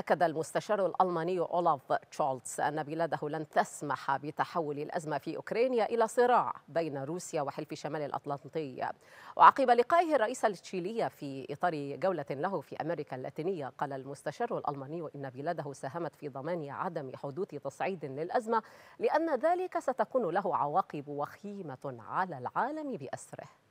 أكد المستشار الألماني أولاف تشولتس أن بلاده لن تسمح بتحول الأزمة في أوكرانيا إلى صراع بين روسيا وحلف شمال الأطلنطي وعقب لقائه الرئيس التشيلي في إطار جولة له في أمريكا اللاتينية قال المستشار الألماني إن بلاده ساهمت في ضمان عدم حدوث تصعيد للأزمة لأن ذلك ستكون له عواقب وخيمة على العالم بأسره